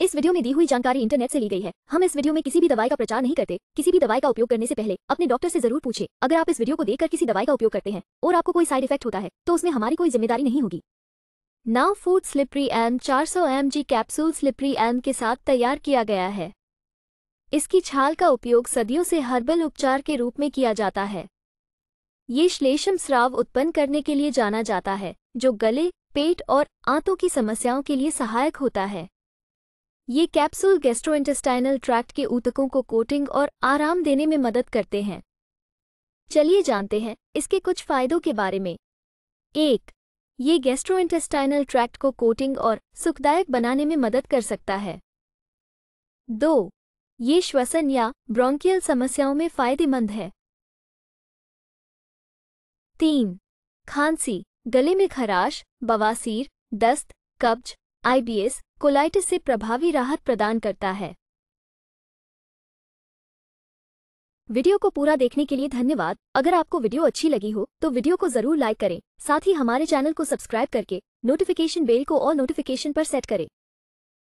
इस वीडियो में दी हुई जानकारी इंटरनेट से ली गई है हम इस वीडियो में किसी भी दवाई का प्रचार नहीं करते किसी भी दवाई का उपयोग करने से पहले अपने डॉक्टर से जरूर पूछे अगर आप इस वीडियो को देखकर किसी दवाई का उपयोग करते हैं और आपको कोई साइड इफेक्ट होता है तो उसमें हमारी कोई जिम्मेदारी नहीं होगी नाउ फूड स्लिपरी एम चार सौ कैप्सूल स्लिपरी एम के साथ तैयार किया गया है इसकी छाल का उपयोग सदियों से हर्बल उपचार के रूप में किया जाता है ये श्लेषम स्राव उत्पन्न करने के लिए जाना जाता है जो गले पेट और आंतों की समस्याओं के लिए सहायक होता है ये कैप्सूल इंटेस्टाइनल ट्रैक्ट के ऊतकों को कोटिंग और आराम देने में मदद करते हैं चलिए जानते हैं इसके कुछ फायदों के बारे में एक ये इंटेस्टाइनल ट्रैक्ट को कोटिंग और सुखदायक बनाने में मदद कर सकता है दो ये श्वसन या ब्रोंकियल समस्याओं में फायदेमंद है तीन खांसी गले में खराश बवासीर दस्त कब्ज आईबीएस कोलाइटिस से प्रभावी राहत प्रदान करता है वीडियो को पूरा देखने के लिए धन्यवाद अगर आपको वीडियो अच्छी लगी हो तो वीडियो को जरूर लाइक करें साथ ही हमारे चैनल को सब्सक्राइब करके नोटिफिकेशन बेल को और नोटिफिकेशन पर सेट करें